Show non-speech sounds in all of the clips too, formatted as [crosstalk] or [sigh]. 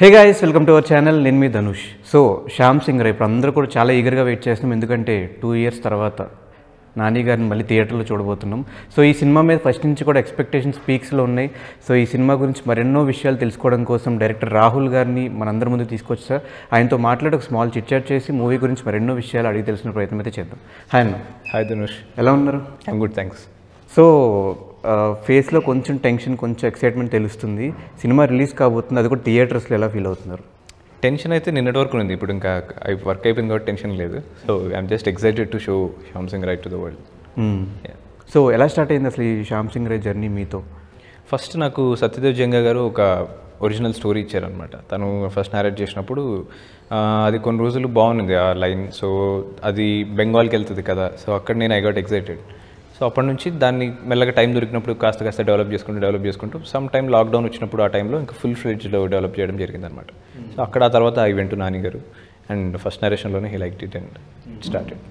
Hey guys welcome to our channel నేను మీ Dhanush so Shyam Singh ఇప్పుడు అందరూ కూడా చాలా ఈగర్గా వెయిట్ చేస్తున్నాం ఎందుకంటే టూ ఇయర్స్ తర్వాత నాని గారిని మళ్ళీ థియేటర్లో చూడబోతున్నాం సో ఈ సినిమా మీద ఫస్ట్ నుంచి కూడా ఎక్స్పెక్టేషన్స్ పీక్స్లో ఉన్నాయి సో ఈ సినిమా గురించి మరెన్నో విషయాలు తెలుసుకోవడం కోసం డైరెక్టర్ రాహుల్ గారిని మనందరి ముందు తీసుకొచ్చా ఆయనతో మాట్లాడి ఒక స్మాల్ చిట్చాట్ చేసి మూవీ గురించి మరెన్నో విషయాలు అడిగి తెలిసిన ప్రయత్నం అయితే చేద్దాం హాయ్ అన్న హాయ్ ధనుష్ ఎలా ఉన్నారు గుడ్ థ్యాంక్స్ సో ఫేస్లో కొంచెం టెన్షన్ కొంచెం ఎక్సైట్మెంట్ తెలుస్తుంది సినిమా రిలీజ్ కాబోతుంది అది కూడా థియేటర్స్లో ఎలా ఫీల్ అవుతున్నారు టెన్షన్ అయితే నిన్నటి వరకు ఉంది ఇప్పుడు ఇంకా వర్క్ అయిపోయింది కాబట్టి టెన్షన్ లేదు so I'm just excited to show Shyam Singh right to the world so ఎలా స్టార్ట్ అయింది అసలు ఈ శ్యామ్ సింగ్ రైట్ జర్నీ మీతో ఫస్ట్ నాకు సత్యదేవ్ జంగా గారు ఒక ఒరిజినల్ స్టోరీ ఇచ్చారనమాట తను ఫస్ట్ నారేట్ చేసినప్పుడు అది కొన్ని రోజులు బాగుంది ఆ లైన్ సో అది బెంగాల్కి వెళ్తుంది కదా సో అక్కడ నేను ఐ గాట్ ఎక్సైటెడ్ సో అప్పటి నుంచి దాన్ని మెల్లగా టైం దొరికినప్పుడు కాస్త కాస్త డెవలప్ చేసుకుంటూ డెవలప్ చేసుకుంటూ సమ్ టైం లాక్డౌన్ వచ్చినప్పుడు ఆ టైంలో ఇంకా ఫుల్ ఫ్రిడ్జ్లో డెవలప్ చేయడం జరిగింది అనమాట సో అక్కడ ఆ తర్వాత I event Nani garu and first నరేషన్లోనే he like it and started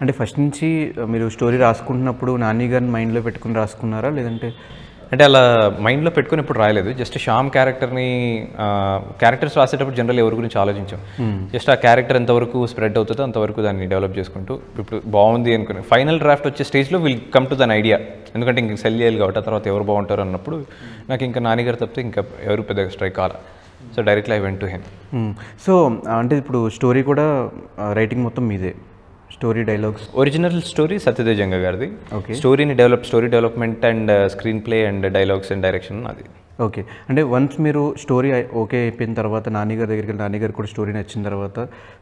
అంటే ఫస్ట్ నుంచి మీరు స్టోరీ రాసుకుంటున్నప్పుడు నాని గారిని మైండ్లో పెట్టుకుని రాసుకున్నారా లేదంటే అంటే అలా మైండ్లో పెట్టుకుని ఇప్పుడు రాయలేదు జస్ట్ శ్యామ్ క్యారెక్టర్ని క్యారెక్టర్స్ రాసేటప్పుడు జనరల్ ఎవరి గురించి ఆలోచించాం జస్ట్ ఆ క్యారెక్టర్ ఎంతవరకు స్ప్రెడ్ అవుతుందో అంతవరకు దాన్ని డెవలప్ చేసుకుంటూ ఇప్పుడు బాగుంది అనుకుని ఫైనల్ డ్రాఫ్ట్ వచ్చే స్టేజ్లో విల్ కమ్ టు దాని ఐడియా ఎందుకంటే ఇంక సెల్ చేయాలి కాబట్టి ఆ తర్వాత ఎవరు బాగుంటారు అన్నప్పుడు నాకు ఇంకా నాన్నగారు తప్పితే ఇంకా ఎవరు పెద్ద స్ట్రైక్ కాల so directly I went to హెన్ సో అంటే ఇప్పుడు స్టోరీ కూడా రైటింగ్ మొత్తం మీదే story dialogues original story Janga గారిది ఓకే స్టోరీని develop story development and screen uh, play and dialogues and direction అది ఓకే అంటే వన్స్ మీరు స్టోరీ ఓకే అయిపోయిన తర్వాత నాన్నగారి దగ్గరికి నాన్నగారు కూడా స్టోరీ నచ్చిన తర్వాత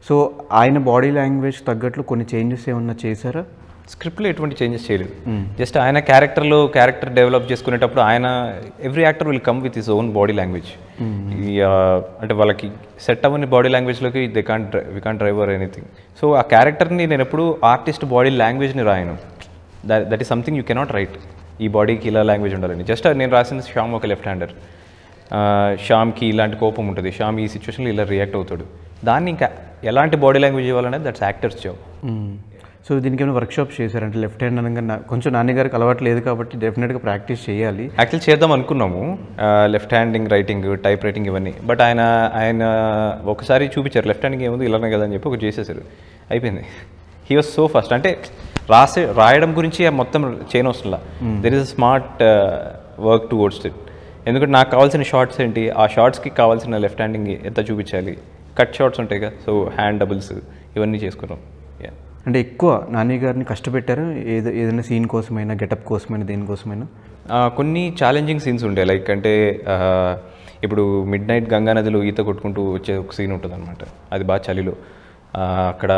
సో ఆయన బాడీ లాంగ్వేజ్ తగ్గట్లు కొన్ని చేంజెస్ ఏమన్నా చేశారా స్క్రిప్ట్లో ఎటువంటి చేంజెస్ చేయలేదు జస్ట్ ఆయన క్యారెక్టర్లో క్యారెక్టర్ డెవలప్ చేసుకునేటప్పుడు ఆయన every actor will come with his own body language అంటే వాళ్ళకి సెట్ అవ్వని బాడీ లాంగ్వేజ్లోకి they can't we can't drive or anything so ఆ క్యారెక్టర్ని నేను ఎప్పుడు ఆర్టిస్ట్ బాడీ లాంగ్వేజ్ని రాయను that that is something you cannot write ఈ బాడీకి ఇలా లాంగ్వేజ్ ఉండాలని జస్ట్ నేను రాసింది శ్యామ్ ఒక లెఫ్ట్ హ్యాండర్ శ్యామ్కి ఇలాంటి కోపం ఉంటుంది శ్యామ్ ఈ సిచ్యువేషన్లో ఇలా రియాక్ట్ అవుతాడు దాన్ని ఇంకా ఎలాంటి బాడీ లాంగ్వేజ్ ఇవ్వాలనేది దట్స్ యాక్టర్స్ జాబ్ సో దీనికి ఏమైనా వర్క్షాప్ చేశారంటే లెఫ్ట్ హ్యాండ్ అనగా కొంచెం నాన్నగారికి అలవాటు లేదు కాబట్టి డెఫినెట్గా ప్రాక్టీస్ చేయాలి యాక్చువల్ చేద్దాం అనుకున్నాము left handing writing type writing ఇవన్నీ బట్ ఆయన ఆయన ఒకసారి చూపించారు లెఫ్ట్ హ్యాండింగ్ ఏముంది ఇలానే కదా అని చెప్పి ఒక చేసేసారు అయిపోయింది హీ వాజ్ సో ఫస్ట్ అంటే రాసే రాయడం గురించి మొత్తం చేయను వస్తుందా there is a smart work towards it ఎందుకంటే నాకు కావాల్సిన షార్ట్స్ ఏంటి ఆ షార్ట్స్కి కావాల్సిన లెఫ్ట్ హ్యాండింగ్ ఎంత చూపించాలి కట్ షార్ట్స్ ఉంటాయి కదా సో హ్యాండ్ డబుల్స్ ఇవన్నీ చేసుకున్నాం అంటే ఎక్కువ నాని గారిని కష్టపెట్టారు ఏదో ఏదైనా సీన్ కోసమైనా గెటప్ కోసమైనా దేనికోసమైనా కొన్ని ఛాలెంజింగ్ సీన్స్ ఉంటాయి లైక్ అంటే ఇప్పుడు మిడ్ నైట్ గంగానదిలో ఈత కొట్టుకుంటూ వచ్చే ఒక సీన్ ఉంటుంది అనమాట అది బాగా చలిలో అక్కడ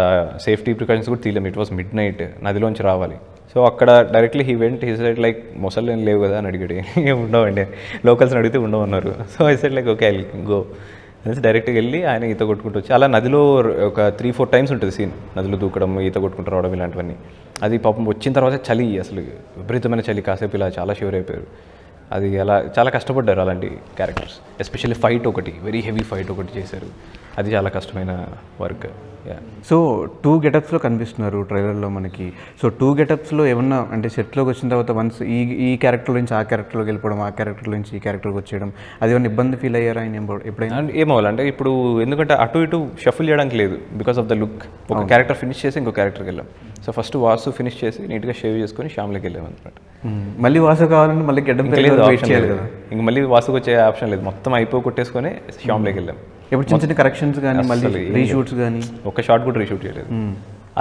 సేఫ్టీ ప్రికాషన్స్ కూడా తీయలేము ఇట్ వాస్ మిడ్ నైట్ నదిలోంచి రావాలి సో అక్కడ directly he went he said like మొసళ్ళు లేవు కదా అని అడిగాడు [laughs] ఉండవండి లోకల్స్ని అడిగితే ఉండవన్నారు so I said like okay I go తెలిసి డైరెక్ట్గా వెళ్ళి ఆయన ఈత కొట్టుకుంటూ వచ్చి అలా నదిలో ఒక త్రీ ఫోర్ టైమ్స్ ఉంటుంది సీన్ నదిలో దూకడం ఈత కొట్టుకుంటూ రావడం ఇలాంటివన్నీ అది పాపం వచ్చిన తర్వాత చలి అసలు విపరీతమైన చలి కాసేపు ఇలా చాలా షూర్ అయిపోయారు అది అలా చాలా కష్టపడ్డారు అలాంటి క్యారెక్టర్స్ ఎస్పెషల్లీ ఫైట్ ఒకటి వెరీ హెవీ ఫైట్ ఒకటి చేశారు అది చాలా కష్టమైన వర్క్ సో టూ గెటప్స్లో కనిపిస్తున్నారు ట్రైలర్లో మనకి సో టూ గెటప్స్లో ఏమన్నా అంటే సెట్లోకి వచ్చిన తర్వాత వన్స్ ఈ ఈ క్యారెక్టర్ నుంచి ఆ క్యారెక్టర్లోకి వెళ్ళిపోవడం ఆ క్యారెక్టర్ నుంచి ఈ క్యారెక్టర్కి వచ్చేయడం అది ఏమైనా ఇబ్బంది ఫీల్ అయ్యారా ఆయన ఎప్పుడైనా ఏమవ్వాలంటే ఇప్పుడు ఎందుకంటే అటు ఇటు షఫుల్ చేయడానికి లేదు బికాస్ ఆఫ్ ద లుక్ ఒక క్యారెక్టర్ ఫినిష్ చేసి ఇంకో క్యారెక్టర్కి వెళ్ళాం సో ఫస్ట్ వాసు ఫినిష్ చేసి నీట్గా షేవ్ చేసుకొని షామ్లోకి వెళ్ళాం అనమాట మళ్ళీ వాసు కావాలంటే మళ్ళీ గెడ్డం ఇంకా మళ్ళీ వాసుకు వచ్చే ఆప్షన్ లేదు మొత్తం అయిపో కొట్టేసుకొని షామ్లోకి వెళ్ళాం ఇప్పుడు చిన్న చిన్న కరెక్షన్స్ కానీ మళ్ళీ రీషూట్స్ కానీ ఒక షార్ట్ కూడా రీషూట్ చేయలేదు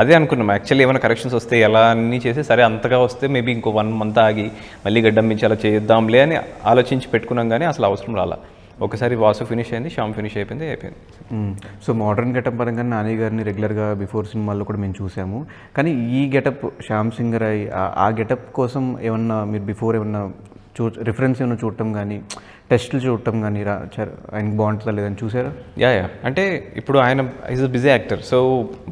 అదే అనుకున్నాం యాక్చువల్లీ ఏమైనా కరెక్షన్స్ వస్తే ఎలా అన్నీ చేసి సరే అంతగా వస్తే మేబీ ఇంకో వన్ మంత్ ఆగి మళ్ళీ గడ్డం మించి అలా చేద్దాంలే అని ఆలోచించి పెట్టుకున్నాం కానీ అసలు అవసరం రాలా ఒకసారి వాసు ఫినిష్ అయింది షామ్ ఫినిష్ అయిపోయింది అయిపోయింది సో మోడర్న్ గెటప్ పరంగా నాని గారిని రెగ్యులర్గా బిఫోర్ సినిమాల్లో కూడా మేము చూసాము కానీ ఈ గెటప్ శ్యామ్ సింగర్ అయ్యి ఆ గెటప్ కోసం ఏమన్నా మీరు బిఫోర్ ఏమన్నా చూ రిఫరెన్స్ ఏమైనా చూడటం కానీ టెస్టులు చూడటం కానీ రా ఆయనకి బాగుంటుందా లేదని చూసారా యా యా అంటే ఇప్పుడు ఆయన ఈజ్ బిజీ యాక్టర్ సో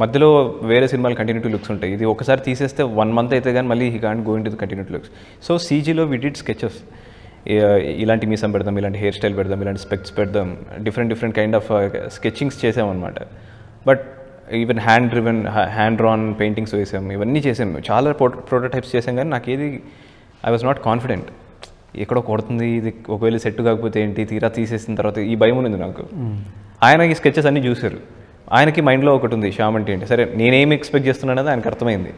మధ్యలో వేరే సినిమాలు కంటిన్యూటీ లుక్స్ ఉంటాయి ఇది ఒకసారి తీసేస్తే వన్ మంత్ అయితే కానీ మళ్ళీ he can't going to the continuity looks so సీజీలో విడిట్ డిడ్ స్కెచెస్ ఇలాంటి మీసం పెడదాం ఇలాంటి హెయిర్ స్టైల్ పెడదాం ఇలాంటి స్పెక్స్ పెడదాం different different kind of sketchings చేసామన్నమాట but even hand driven hand drawn paintings వేసాం ఇవన్నీ చేసాం చాలా ప్రో ప్రోటోటైప్స్ చేసాం కానీ నాకు ఏది ఐ వాజ్ నాట్ కాన్ఫిడెంట్ ఎక్కడో కొడుతుంది ఇది ఒకవేళ సెట్ కాకపోతే ఏంటి తీరా తీసేసిన తర్వాత ఈ భయం ఉంది నాకు ఆయన ఈ స్కెచెస్ అన్నీ చూశారు ఆయనకి మైండ్లో ఒకటి ఉంది శ్యామ్ అంటే ఏంటి సరే నేనేం ఎక్స్పెక్ట్ చేస్తున్నానని ఆయనకు అర్థమైంది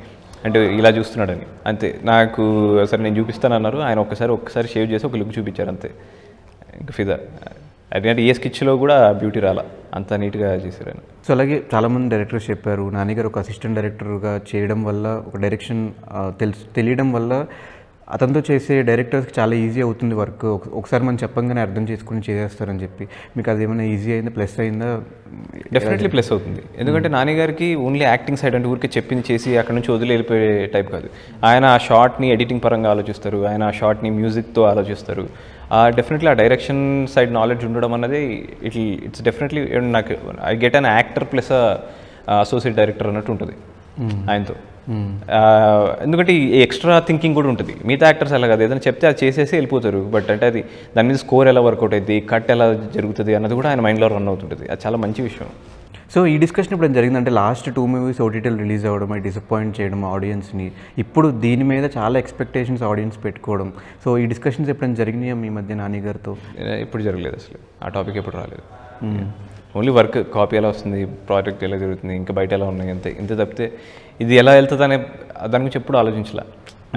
అంటే ఇలా చూస్తున్నాడని అంతే నాకు సరే నేను చూపిస్తాను అన్నారు ఆయన ఒక్కసారి ఒక్కసారి షేవ్ చేసి ఒక లుక్ చూపించారు అంతే ఇంకా ఫిదా అంటే ఏ స్కిచ్లో కూడా బ్యూటీ రాలా అంత నీట్గా చేశారు ఆయన సో అలాగే చాలామంది డైరెక్టర్స్ చెప్పారు నాని గారు ఒక అసిస్టెంట్ డైరెక్టర్గా చేయడం వల్ల ఒక డైరెక్షన్ తెలుసు తెలియడం వల్ల అతనితో చేసే డైరెక్టర్స్కి చాలా ఈజీ అవుతుంది వర్క్ ఒకసారి మనం చెప్పంగానే అర్థం చేసుకుని చేసేస్తారని చెప్పి మీకు అది ఏమైనా ఈజీ అయిందా ప్లస్ అయిందా డెఫినెట్లీ ప్లస్ అవుతుంది ఎందుకంటే నాని గారికి ఓన్లీ యాక్టింగ్ సైడ్ అంటే ఊరికే చెప్పింది చేసి అక్కడ నుంచి వదిలి వెళ్ళిపోయే టైప్ కాదు ఆయన ఆ షార్ట్ని ఎడిటింగ్ పరంగా ఆలోచిస్తారు ఆయన ఆ షార్ట్ని మ్యూజిక్తో ఆలోచిస్తారు డెఫినెట్లీ ఆ డైరెక్షన్ సైడ్ నాలెడ్జ్ ఉండడం అన్నది ఇట్ ఇట్స్ డెఫినెట్లీ నాకు I get an actor plus associate director అన్నట్టు ఉంటుంది Hmm. ఆయనతో hmm. ఎందుకంటే ఎక్స్ట్రా థింకింగ్ కూడా ఉంటుంది మిగతా యాక్టర్స్ అలా కాదు ఏదైనా చెప్తే అది చేసేసి వెళ్ళిపోతారు బట్ అంటే అది దాని మీద స్కోర్ ఎలా వర్కౌట్ అవుతుంది కట్ ఎలా జరుగుతుంది అన్నది కూడా ఆయన మైండ్లో రన్ అవుతుంటుంది అది చాలా మంచి విషయం సో ఈ డిస్కషన్ ఇప్పుడు ఏం జరిగిందంటే లాస్ట్ టూ మూవీస్ ఓటీటీలు రిలీజ్ అవ్వడం అది డిసప్పాయింట్ చేయడం ఆడియన్స్ని ఇప్పుడు దీని మీద చాలా ఎక్స్పెక్టేషన్స్ ఆడియన్స్ పెట్టుకోవడం సో ఈ డిస్కషన్స్ ఎప్పుడైనా జరిగినాయా మీ మధ్య నాని గారితో ఇప్పుడు జరగలేదు అసలు ఆ టాపిక్ ఎప్పుడు రాలేదు hmm. ఓన్లీ వర్క్ కాపీ ఎలా వస్తుంది ప్రాజెక్ట్ ఎలా జరుగుతుంది ఇంకా బయట ఎలా ఉన్నాయి అంతే ఇంత తప్పితే ఇది ఎలా వెళ్తుంది అనే దాని గురించి ఎప్పుడు ఆలోచించలే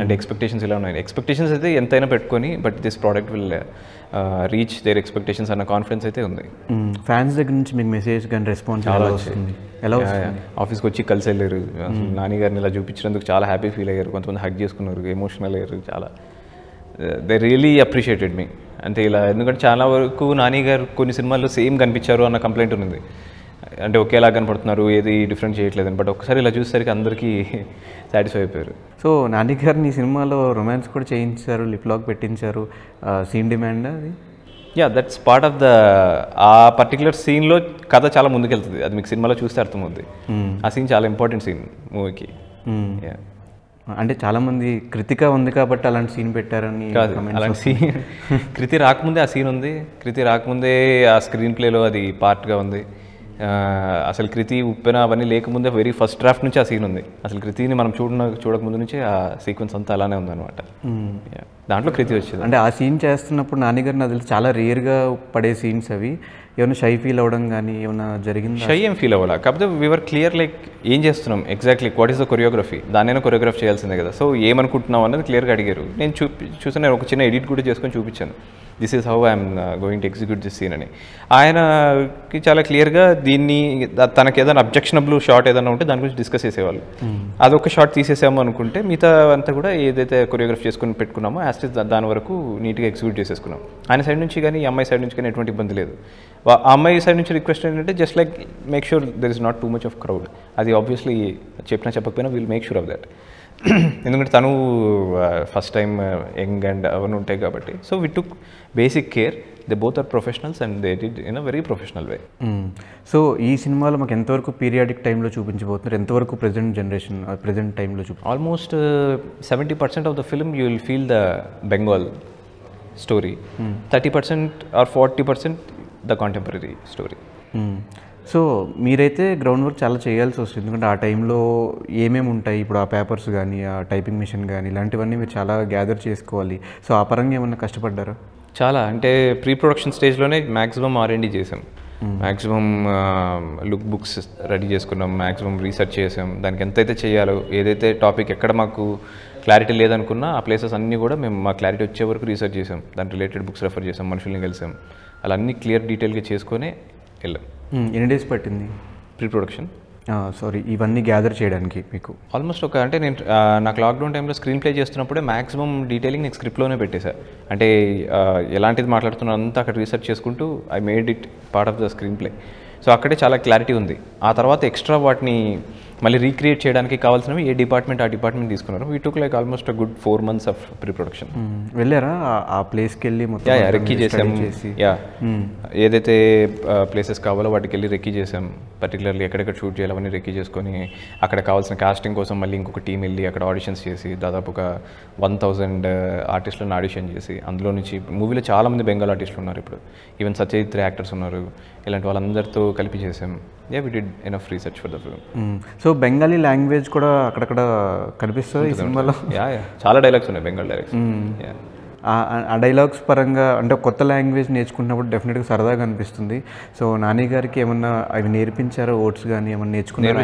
అండ్ ఎక్స్పెక్టేషన్స్ hmm. ఎలా ఉన్నాయి ఎక్స్పెక్టేషన్స్ అయితే ఎంతైనా పెట్టుకొని but this product will reach their expectations అన్న కాన్ఫిడెన్స్ అయితే ఉంది ఫ్యాన్స్ hmm. దగ్గర నుంచి మీకు మెసేజ్ కానీ రెస్పాన్స్ చాలా వచ్చింది ఎలా ఆఫీస్కి వచ్చి కలిసి వెళ్ళారు hmm. నాని గారిని ఇలా చూపించినందుకు చాలా హ్యాపీ ఫీల్ అయ్యారు కొంతమంది హగ్ చేసుకున్నారు ఎమోషనల్ అయ్యారు చాలా దే రియలీ అప్రిషియేటెడ్ మీ అంటే ఇలా ఎందుకంటే చాలా వరకు నాని గారు కొన్ని సినిమాల్లో సేమ్ కనిపించారు అన్న కంప్లైంట్ ఉంది అంటే ఒకేలా కనపడుతున్నారు ఏది డిఫరెంట్ చేయట్లేదని బట్ ఒకసారి ఇలా చూసేసరికి అందరికీ [laughs] సాటిస్ఫై అయిపోయారు సో నాని గారిని సినిమాలో రొమాన్స్ కూడా చేయించారు లిప్ లాక్ పెట్టించారు సీన్ డిమాండ్ అది yeah that's part of the uh particular సీన్లో కథ చాలా ముందుకెళ్తుంది అది మీకు సినిమాలో చూస్తే అర్థమవుతుంది hmm. ఆ సీన్ చాలా ఇంపార్టెంట్ సీన్ మూవీకి యా అంటే చాలామంది కృతిక ఉంది కాబట్టి అలాంటి సీన్ పెట్టారని అలాంటి సీన్ [laughs] కృతి రాకముందే ఆ సీన్ ఉంది కృతి రాకముందే ఆ స్క్రీన్ ప్లేలో అది పార్ట్గా ఉంది అసలు కృతి ఉప్పెన అవన్నీ లేకముందే వెరీ ఫస్ట్ డ్రాఫ్ట్ నుంచి ఆ సీన్ ఉంది అసలు కృతిని మనం చూడ చూడకముందు నుంచి ఆ సీక్వెన్స్ అంతా అలానే ఉందన్నమాట దాంట్లో కృతి వచ్చింది అంటే ఆ సీన్ చేస్తున్నప్పుడు నాన్నగారు నాకు తెలిసి చాలా రేర్గా పడే సీన్స్ అవి ఏమైనా షై ఫీల్ అవ్వడం కానీ ఏమైనా జరిగింది షై ఏం ఫీల్ అవ్వాలా కాకపోతే వీఆర్ క్లియర్ లైక్ ఏం చేస్తున్నాం exactly what is the choreography దాన్నైనా కొరియోగ్రాఫ్ చేయాల్సిందే కదా సో ఏమనుకుంటున్నాం అనేది క్లియర్గా అడిగారు నేను చూపి చూసిన ఒక చిన్న ఎడిట్ కూడా చేసుకొని చూపించాను this is how I'm going to execute this scene అని ఆయనకి చాలా క్లియర్గా దీన్ని తనకి ఏదైనా అబ్జెక్షనబుల్ షార్ట్ ఏదైనా ఉంటే దాని గురించి డిస్కస్ చేసేవాళ్ళు hmm. అదొక షార్ట్ తీసేసాము అనుకుంటే మిగతా అంతా కూడా ఏదైతే కొరియోగ్రాఫ్ చేసుకుని పెట్టుకున్నామో యాస్టిస్ దాని వరకు నీట్గా ఎగ్జిక్యూట్ చేసేసుకున్నాం ఆయన సైడ్ నుంచి కానీ ఈ అమ్మాయి సైడ్ నుంచి కానీ ఎటువంటి ఇబ్బంది లేదు ఆ అమ్మాయి సైడ్ నుంచి రిక్వెస్ట్ ఏంటంటే just like make sure there is not too much of crowd అది ఆబ్వియస్లీ చెప్పినా చెప్పకపోయినా will make sure of that ఎందుకంటే తను ఫస్ట్ టైం యంగ్ అండ్ అవన్నీ ఉంటాయి కాబట్టి so we took basic care they both are professionals and they did in a very professional way so ఈ సినిమాలో మాకు ఎంతవరకు పీరియాడిక్ టైంలో చూపించబోతున్నారు ఎంతవరకు ప్రజెంట్ జనరేషన్ ప్రజెంట్ టైంలో చూపి almost seventy percent of the film you will feel the Bengal story thirty percent or forty percent the contemporary story so మీరైతే ground work చాలా చేయాల్సి వస్తుంది ఎందుకంటే ఆ టైంలో ఏమేమి ఉంటాయి ఇప్పుడు ఆ పేపర్స్ కానీ ఆ టైపింగ్ మిషన్ కానీ ఇలాంటివన్నీ మీరు చాలా గ్యాదర్ చేసుకోవాలి సో ఆ పరంగా ఏమైనా కష్టపడ్డారా చాలా అంటే ప్రీ ప్రొడక్షన్ స్టేజ్లోనే మ్యాక్సిమం ఆర్ఎండి చేసాం మ్యాక్సిమం లుక్ బుక్స్ రెడీ చేసుకున్నాం మ్యాక్సిమం రీసెర్చ్ చేసాం దానికి ఎంతైతే చేయాలో ఏదైతే టాపిక్ ఎక్కడ మాకు క్లారిటీ లేదనుకున్నా ఆ ప్లేసెస్ అన్నీ కూడా మేము మా క్లారిటీ వచ్చే వరకు రీసెర్చ్ చేసాం దాని రిలేటెడ్ బుక్స్ రెఫర్ చేసాం మనుషుల్ని కలిసాం అలా అన్నీ క్లియర్ డీటెయిల్గా చేసుకొని వెళ్ళాం Hmm, ఎన్ని డేస్ పట్టింది ప్రీ ప్రొడక్షన్ సారీ ఇవన్నీ గ్యాదర్ చేయడానికి మీకు ఆల్మోస్ట్ ఒక అంటే నేను నాకు లాక్డౌన్ టైంలో స్క్రీన్ ప్లే చేస్తున్నప్పుడే మాక్సిమం డీటెయిలింగ్ నేను స్క్రిప్ట్లోనే పెట్టేసా అంటే ఎలాంటిది మాట్లాడుతున్నా అంతా అక్కడ రీసెర్చ్ చేసుకుంటూ I made it part of the screenplay so అక్కడే చాలా క్లారిటీ ఉంది ఆ తర్వాత ఎక్స్ట్రా వాటిని మళ్ళీ రీక్రియేట్ చేయడానికి కావాల్సినవి ఏ డిపార్ట్మెంట్ ఆ డిపార్ట్మెంట్ తీసుకున్నారు we took like almost good four months of pre production వెళ్ళారా ఆ ప్లేస్కి వెళ్ళి మొత్తం రెక్కీ చేసాం యా hmm. ఏదైతే ప్లేసెస్ కావాలో వాటికి వెళ్ళి రెక్కీ చేసాం పర్టికులర్లీ ఎక్కడెక్కడ షూట్ చేయాలని రెక్కీ చేసుకొని అక్కడ కావాల్సిన కాస్టింగ్ కోసం మళ్ళీ ఇంకొక టీం వెళ్ళి అక్కడ ఆడిషన్స్ చేసి దాదాపు ఒక వన్ థౌజండ్ ఆర్టిస్టులను ఆడిషన్ చేసి అందులో నుంచి మూవీలో చాలామంది బెంగాల్ ఆర్టిస్టులు ఉన్నారు ఇప్పుడు ఈవెన్ సత్యజిత్ యాక్టర్స్ ఉన్నారు ఇలాంటి వాళ్ళందరితో కలిపి చేసాం yeah we did of research for the film so Bengali language కూడా అక్కడక్కడ కనిపిస్తుంది ఈ సినిమాలో యా చాలా డైలాగ్స్ ఉన్నాయి బెంగాల్ డైలాగ్స్ ఆ డైలాగ్స్ పరంగా అంటే కొత్త లాంగ్వేజ్ నేర్చుకున్నప్పుడు డెఫినెట్గా సరదాగా అనిపిస్తుంది సో నాని గారికి ఏమన్నా అవి నేర్పించారో ఓట్స్ కానీ ఏమన్నా నేర్చుకున్నారు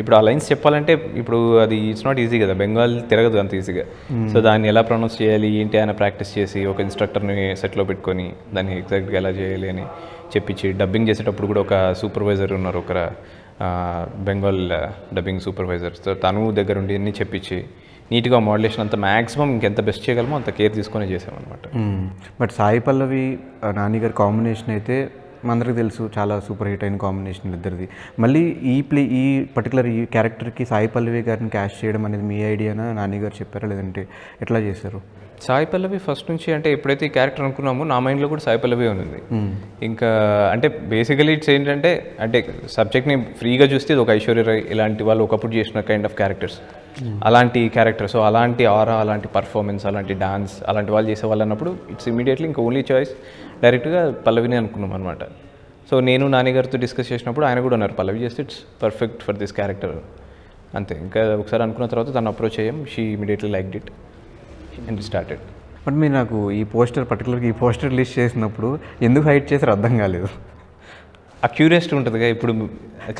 ఇప్పుడు ఆ లైన్స్ చెప్పాలంటే ఇప్పుడు అది ఇట్స్ నాట్ ఈజీ కదా బెంగాల్ తిరగదు అంత ఈజీగా సో దాన్ని ఎలా ప్రొనౌన్స్ చేయాలి ఏంటి ఆయన ప్రాక్టీస్ చేసి ఒక ఇన్స్ట్రక్టర్ని సెట్లో పెట్టుకొని దాన్ని ఎగ్జాక్ట్గా ఎలా చేయాలి అని చెప్పించి డబ్బింగ్ చేసేటప్పుడు కూడా ఒక సూపర్వైజర్ ఉన్నారు ఒక బెంగాల్ డబ్బింగ్ సూపర్వైజర్ తను దగ్గర ఉండి అన్నీ చెప్పించి నీట్గా మోడలేషన్ అంత మ్యాక్సిమం ఇంకెంత బెస్ట్ చేయగలమో అంత కేర్ తీసుకొని చేసామన్నమాట బట్ సాయి పల్లవి గారి కాంబినేషన్ అయితే అందరికి తెలుసు చాలా సూపర్ హిట్ అయిన కాంబినేషన్ ఇద్దరిది మళ్ళీ ఈ ప్లే ఈ పర్టికులర్ ఈ క్యారెక్టర్కి సాయి పల్లవి గారిని క్యాష్ చేయడం అనేది మీ ఐడియానా గారు చెప్పారా లేదంటే ఎట్లా చేశారు సాయి పల్లవి ఫస్ట్ నుంచి అంటే ఎప్పుడైతే ఈ క్యారెక్టర్ అనుకున్నామో నా మైండ్లో కూడా సాయి పల్లవి ఉంది ఇంకా అంటే బేసికలీ ఇట్స్ ఏంటంటే అంటే సబ్జెక్ట్ని ఫ్రీగా చూస్తే ఇది ఒక ఐశ్వర్య రాయ్ ఇలాంటి వాళ్ళు ఒకప్పుడు చేసిన కైండ్ ఆఫ్ క్యారెక్టర్స్ అలాంటి క్యారెక్టర్ సో అలాంటి ఆరా అలాంటి పర్ఫార్మెన్స్ అలాంటి డాన్స్ అలాంటి వాళ్ళు చేసే అన్నప్పుడు ఇట్స్ ఇమీడియట్లీ ఇంకా ఓన్లీ చాయిస్ డైరెక్ట్గా పల్లవిని అనుకున్నాం అనమాట సో నేను నాన్నగారితో డిస్కస్ చేసినప్పుడు ఆయన కూడా ఉన్నారు పల్లవి చేస్తే it's perfect for this character అంతే ఇంకా ఒకసారి అనుకున్న తర్వాత తను అప్రోచ్ అయ్యాం she immediately like did and started but మీరు నాకు ఈ పోస్టర్ పర్టికులర్గా ఈ పోస్టర్ రిలీజ్ చేసినప్పుడు ఎందుకు హైట్ చేసారు అర్థం కాలేదు ఆ ఉంటుంది ఉంటుందిగా ఇప్పుడు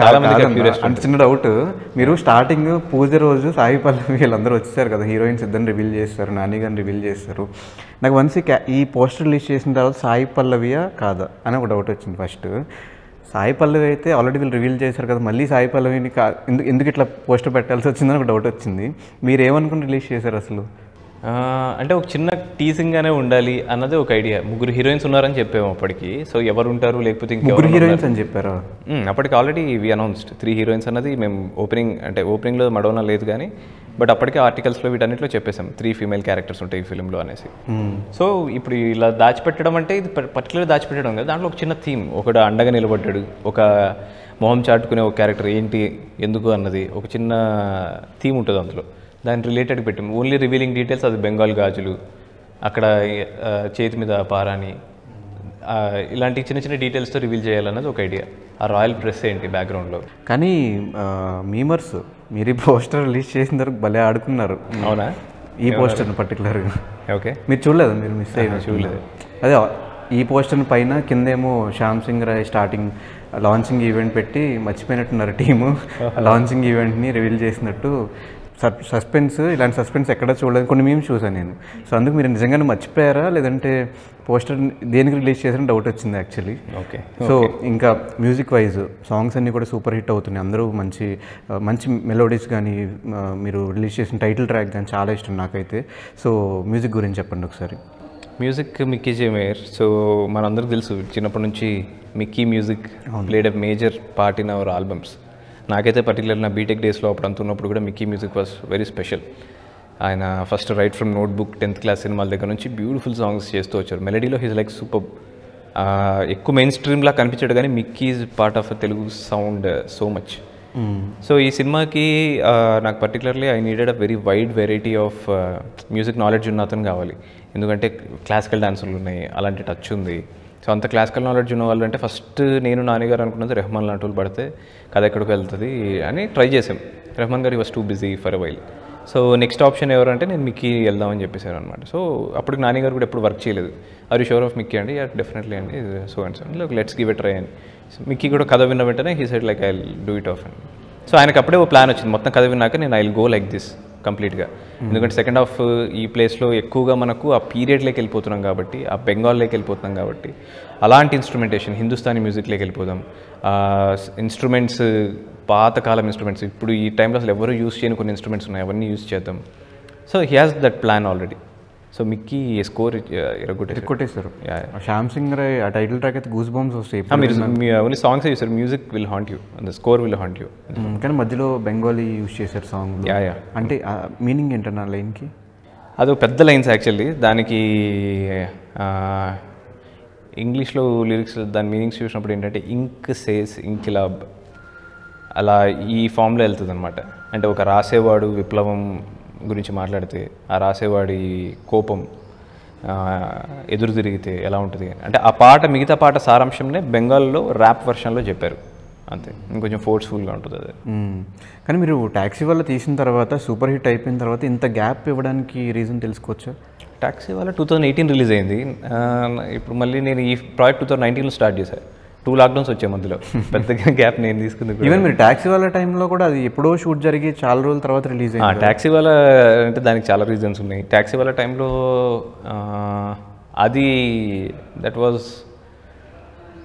చాలా మంది అంటే చిన్న డౌట్ మీరు స్టార్టింగ్ పూజ రోజు సాయి పల్లవి వీళ్ళందరూ వచ్చేసారు కదా హీరోయిన్స్ ఇద్దరిని రివీల్ చేస్తారు నాని గారిని రివీల్ చేస్తారు నాకు వన్స్ ఈ పోస్టర్ రిలీజ్ చేసిన తర్వాత సాయి పల్లవియా కాదా అని ఒక డౌట్ వచ్చింది ఫస్ట్ సాయి పల్లవి అయితే ఆల్రెడీ వీళ్ళు రివీల్ చేశారు కదా మళ్ళీ సాయి పల్లవిని ఎందుకు ఎందుకు ఇట్లా పోస్టర్ పెట్టాల్సి వచ్చిందని ఒక డౌట్ వచ్చింది మీరు ఏమనుకుని రిలీజ్ చేశారు అసలు అంటే ఒక చిన్న టీసింగ్ గానే ఉండాలి అన్నది ఒక ఐడియా ముగ్గురు హీరోయిన్స్ ఉన్నారని చెప్పాము అప్పటికి సో ఎవరు ఉంటారు లేకపోతే ఇంకెవరు హీరోయిన్స్ అని చెప్పారు అప్పటికి already we announced three heroines అన్నది మేము ఓపెనింగ్ అంటే ఓపెనింగ్లో మడవన లేదు కానీ బట్ అప్పటికే ఆర్టికల్స్లో వీటన్నిటిలో చెప్పేసాం త్రీ ఫీమేల్ క్యారెక్టర్స్ ఉంటాయి ఈ ఫిల్మ్లో అనేసి సో ఇప్పుడు ఇలా దాచిపెట్టడం అంటే ఇది పర్టికులర్ దాచిపెట్టడం కదా దాంట్లో ఒక చిన్న థీమ్ ఒకడు అండగా నిలబడ్డాడు ఒక మొహం చాటుకునే ఒక క్యారెక్టర్ ఏంటి ఎందుకు అన్నది ఒక చిన్న థీమ్ ఉంటుంది అందులో దాని రిలేటెడ్ పెట్టాము ఓన్లీ రివీలింగ్ డీటెయిల్స్ అది బెంగాల్ గాజులు అక్కడ చేతి మీద పారాని ఇలాంటి చిన్న చిన్న డీటెయిల్స్తో రివీల్ చేయాలన్నది ఒక ఐడియా ఆ రాయల్ ప్రెస్ ఏంటి బ్యాక్గ్రౌండ్లో కానీ మీమర్స్ మీరు ఈ పోస్టర్ రిలీజ్ చేసిన తర్వాత భలే ఆడుకున్నారు అవునా ఈ పోస్టర్ని పర్టికులర్గా ఓకే మీరు చూడలేదు మీరు మిస్ అయినా చూడలేదు అదే ఈ పోస్టర్ పైన కిందేమో Shyam Singh Roy starting launching event పెట్టి మర్చిపోయినట్టున్నారు టీము లాంచింగ్ ఈవెంట్ని రివీల్ చేసినట్టు సస్పెన్స్ ఇలాంటి సస్పెన్స్ ఎక్కడ చూడలేదు కొన్ని మేము చూసాను నేను సో అందుకు మీరు నిజంగానే మర్చిపోయారా లేదంటే పోస్టర్ దేనికి రిలీజ్ చేసిన డౌట్ వచ్చింది యాక్చువల్లీ ఓకే సో ఇంకా మ్యూజిక్ వైజ్ సాంగ్స్ అన్నీ కూడా సూపర్ హిట్ అవుతున్నాయి అందరూ మంచి మంచి మెలోడీస్ కానీ మీరు రిలీజ్ చేసిన టైటిల్ ట్రాక్ కానీ చాలా ఇష్టం నాకైతే సో మ్యూజిక్ గురించి చెప్పండి ఒకసారి మ్యూజిక్ మిక్కీ జేమేర్ సో మనందరికీ తెలుసు చిన్నప్పటి నుంచి Mickey music played a major part in our albums నాకైతే పర్టికులర్ నా బీటెక్ డేస్లో అప్పుడు అంత ఉన్నప్పుడు కూడా Mickey music was very special ఆయన first right from Notebook tenth class సినిమాల దగ్గర నుంచి బ్యూటిఫుల్ సాంగ్స్ చేస్తూ వచ్చారు మెలడీలో హీజ్ లైక్ సూపర్ ఎక్కువ మెయిన్ స్ట్రీమ్లా కనిపించాడు కానీ Mickey is part of Telugu sound so much so ఈ సినిమాకి నాకు particularly I needed a very wide variety of music knowledge ఉన్న అతను కావాలి ఎందుకంటే క్లాసికల్ డాన్సులు ఉన్నాయి అలాంటి టచ్ ఉంది సో అంత క్లాసికల్ నాలెడ్జ్ ఉన్న వాళ్ళు అంటే ఫస్ట్ నేను నాన్నగారు అనుకున్నది రెహమాన్ లాంటి వాళ్ళు పడితే కథ ఎక్కడికి వెళ్తుంది అని ట్రై చేసాం Rahman garu was too busy for a while so next option ఎవరంటే నేను మిక్కీ వెళ్దామని చెప్పేశారు అనమాట సో అప్పుడు నాన్నగారు కూడా ఎప్పుడు వర్క్ చేయలేదు ఆర్ షోర్ ఆఫ్ మిక్కీ అండి డెఫినెట్లీ అండి so and so like let's give a try అని మిక్కీ కూడా కథ విన్న వెంటనే he said like I do it of and so ఆయనకు అప్పుడే ఓ ప్లాన్ వచ్చింది మొత్తం కథ విన్నాక నేను ఐ గో లైక్ దిస్ కంప్లీట్గా ఎందుకంటే సెకండ్ హాఫ్ ఈ ప్లేస్లో ఎక్కువగా మనకు ఆ పీరియడ్లోకి వెళ్ళిపోతున్నాం కాబట్టి ఆ బెంగాల్లోకి వెళ్ళిపోతున్నాం కాబట్టి అలాంటి ఇన్స్ట్రుమెంటేషన్ హిందుస్థానీ మ్యూజిక్లోకి వెళ్ళిపోదాం ఇన్స్ట్రుమెంట్స్ పాతకాలం ఇన్స్ట్రుమెంట్స్ ఇప్పుడు ఈ టైంలో అసలు ఎవరు యూస్ చేయని కొన్ని ఇన్స్ట్రుమెంట్స్ ఉన్నాయి అవన్నీ యూస్ చేద్దాం so he has that plan already so Mickey score ఎరగొట్టేశారు శ్యామ్ సింగర్ ఆ టైటిల్ ట్రాక్ అయితే గూస్ బాంబ్స్ వస్తాయి మీరు ఓన్లీ సాంగ్స్ చేశారు music will haunt you and score will haunt you కానీ మధ్యలో బెంగాలీ యూస్ చేశారు సాంగ్ అంటే మీనింగ్ ఏంటన్న లైన్కి అది పెద్ద లైన్స్ యాక్చువల్లీ దానికి ఇంగ్లీష్లో లిరిక్స్ దాని మీనింగ్స్ చూసినప్పుడు ఏంటంటే ఇంక్ సేస్ ఇంక్ లాబ్ అలా ఈ ఫామ్లో వెళ్తుంది అనమాట అంటే ఒక రాసేవాడు విప్లవం గురించి మాట్లాడితే ఆ రాసేవాడి కోపం ఎదురు తిరిగితే ఎలా ఉంటుంది అంటే ఆ పాట మిగతా పాట సారాంశంనే బెంగాల్లో ర్యాప్ వర్షన్లో చెప్పారు అంతే ఇంకొంచెం ఫోర్స్ఫుల్గా ఉంటుంది అది కానీ మీరు ట్యాక్సీ వల్ల తీసిన తర్వాత సూపర్ హిట్ అయిపోయిన తర్వాత ఇంత గ్యాప్ ఇవ్వడానికి రీజన్ తెలుసుకోవచ్చు ట్యాక్సీ వల్ల టూ థౌజండ్ ఎయిటీన్ రిలీజ్ అయింది ఇప్పుడు మళ్ళీ నేను ఈ ప్రాజెక్ట్ టూ థౌజండ్ నైన్టీన్లో స్టార్ట్ చేశాను టూ లాక్డౌన్స్ వచ్చే మధ్యలో పెద్దగా గ్యాప్ నేను తీసుకుంది ఈవెన్ మీరు ట్యాక్సీ వాళ్ళ టైంలో కూడా అది ఎప్పుడో షూట్ జరిగి చాలా రోజుల తర్వాత రిలీజ్ అయ్యింది ట్యాక్సీ వాళ్ళ అంటే దానికి చాలా రీజన్స్ ఉన్నాయి ట్యాక్సీ వాళ్ళ టైంలో అది దట్ వాజ్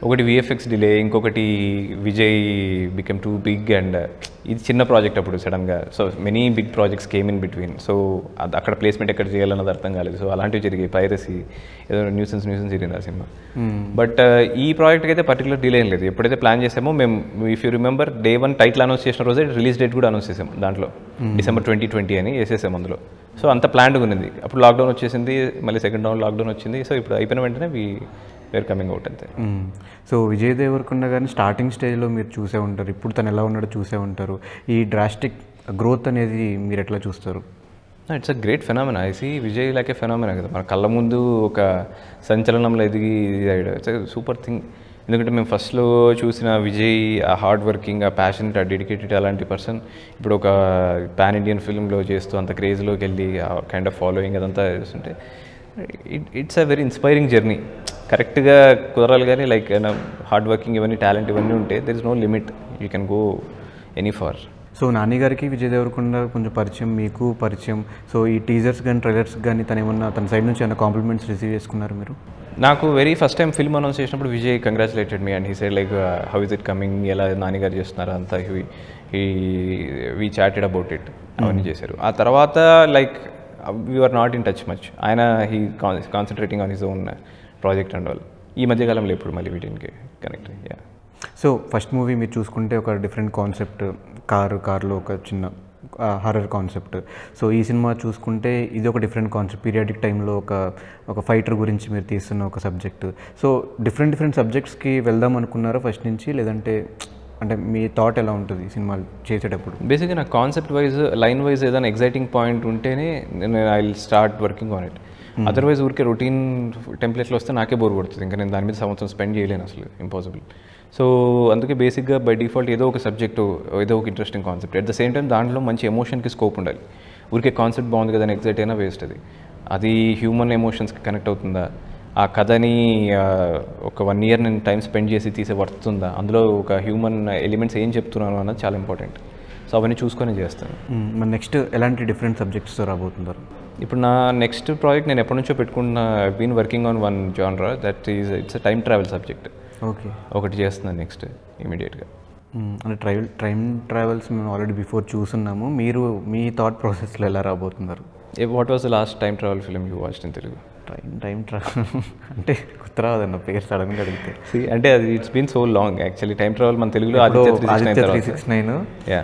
ఒకటి విఎఫ్ఎక్స్ డిలే ఇంకొకటి Vijay become too big and ఇది చిన్న ప్రాజెక్ట్ అప్పుడు సడన్గా so many big projects came in between so అక్కడ ప్లేస్మెంట్ ఎక్కడ చేయాలన్నది అర్థం కాలేదు సో అలాంటివి జరిగాయి పైరసీ ఏదో న్యూసెన్స్ న్యూసెన్స్ జరిగింది ఆ సినిమా బట్ hmm. uh, ఈ ప్రాజెక్ట్కి అయితే పర్టికులర్ డిలే ఏం లేదు ఎప్పుడైతే ప్లాన్ చేసామో మేము if you remember day one title announce చేసిన రోజే రిలీజ్ డేట్ కూడా అనౌన్స్ చేసాం దాంట్లో డిసెంబర్ ట్వంటీ ట్వంటీ అని వేసేసాం అందులో సో అంత ప్లాన్గా ఉన్నది అప్పుడు లాక్డౌన్ వచ్చేసింది మళ్ళీ సెకండ్ డౌన్ లాక్డౌన్ వచ్చింది సో ఇప్పుడు అయిపోయిన వెంటనే వి వేర్ కమింగ్ అవుట్ అంతే సో విజయ్ దేవరకొండ గారిని స్టార్టింగ్ స్టేజ్లో మీరు చూసే ఉంటారు ఇప్పుడు తను ఎలా ఉన్నాడో చూసే ఉంటారు ఈ డ్రాస్టిక్ గ్రోత్ అనేది మీరు ఎట్లా చూస్తారు it's a great phenomena I see Vijay like a phenomena కదా మన కళ్ళ ముందు ఒక సంచలనంలో ఎదిగి ఇట్స్ సూపర్ థింగ్ ఎందుకంటే మేము ఫస్ట్లో చూసిన విజయ్ ఆ హార్డ్ వర్కింగ్ ఆ ప్యాషన్ ఆ డెడికేటెడ్ అలాంటి పర్సన్ ఇప్పుడు ఒక పాన్ ఇండియన్ ఫిల్మ్లో చేస్తూ అంత క్రేజ్లోకి వెళ్ళి ఆ కైండ్ ఆఫ్ ఫాలోయింగ్ అదంతా చేస్తుంటే it's a very inspiring journey కరెక్ట్గా కుదరాలి కానీ లైక్ హార్డ్ వర్కింగ్ ఇవన్నీ టాలెంట్ ఇవన్నీ ఉంటే there is no limit you can go any far so నాన్నగారికి విజయ్ దేవరకొండ కొంచెం పరిచయం మీకు పరిచయం సో ఈ టీజర్స్ కానీ ట్రైలర్స్ కానీ తను ఏమన్నా తన సైడ్ నుంచి ఏమైనా కాంప్లిమెంట్స్ రిసీవ్ చేసుకున్నారు మీరు నాకు very first time film announce చేసినప్పుడు Vijay congratulated me and he said like how is it coming ఎలా నాన్నగారు చేస్తున్నారు అంతా he we chatted about it అవన్నీ చేశారు ఆ తర్వాత like we're not in touch much ఆయన he concentrating on his own project and all ఈ మధ్యకాలంలో ఎప్పుడు మళ్ళీ వీటికి connect yeah so first movie మీరు చూసుకుంటే ఒక డిఫరెంట్ కాన్సెప్ట్ కారు కార్లో ఒక చిన్న హర్రర్ కాన్సెప్ట్ సో ఈ సినిమా చూసుకుంటే ఇది ఒక డిఫరెంట్ కాన్సెప్ట్ పీరియాడిక్ టైంలో ఒక ఒక ఫైటర్ గురించి మీరు తీస్తున్న ఒక సబ్జెక్ట్ సో డిఫరెంట్ డిఫరెంట్ సబ్జెక్ట్స్కి వెళ్దాం అనుకున్నారా ఫస్ట్ నుంచి లేదంటే అంటే మీ థాట్ ఎలా ఉంటుంది సినిమాలు చేసేటప్పుడు బేసిక్గా నా కాన్సెప్ట్ వైజ్ లైన్ వైజ్ ఏదైనా ఎగ్జైటింగ్ పాయింట్ ఉంటేనే నేను I start working on it otherwise ఊరికే రొటీన్ టెంప్లెట్లో వస్తే నాకే బోర్ కొడుతుంది ఇంకా నేను దాని మీద సంవత్సరం స్పెండ్ చేయలేను అసలు ఇంపాసిబుల్ సో అందుకే బేసిక్గా బై డిఫాల్ట్ ఏదో ఒక సబ్జెక్టు ఏదో ఒక interesting concept at the same time దాంట్లో మంచి ఎమోషన్కి స్కోప్ ఉండాలి ఊరికే కాన్సెప్ట్ బాగుంది కదా ఎగ్జైట్ అయినా వేస్ట్ అది అది హ్యూమన్ ఎమోషన్స్కి కనెక్ట్ అవుతుందా ఆ కథని ఒక వన్ ఇయర్ నేను టైం స్పెండ్ చేసి తీసే ఉందా అందులో ఒక హ్యూమన్ ఎలిమెంట్స్ ఏం చెప్తున్నాను అన్నది చాలా ఇంపార్టెంట్ సో అవన్నీ చూసుకొని చేస్తాను మన నెక్స్ట్ ఎలాంటి డిఫరెంట్ సబ్జెక్ట్స్ రాబోతున్నారు ఇప్పుడు నా నెక్స్ట్ ప్రాజెక్ట్ నేను ఎప్పటి నుంచో పెట్టుకున్న been working on one genre that is it's time travel subject okay ఒకటి చేస్తున్నాను నెక్స్ట్ ఇమీడియట్గా అంటే ట్రైవెల్ టైం ట్రావెల్స్ మేము ఆల్రెడీ బిఫోర్ చూసున్నాము మీరు మీ థాట్ ప్రాసెస్లో ఎలా రాబోతున్నారు what was the last time travel film you watch in Telugu time time travel అంటే గుర్తు రాదన్న పేరు సడన్గా అడిగితే అంటే అది it's been so long actually time travel మన తెలుగులో అది త్రీ సిక్స్ నైన్ యా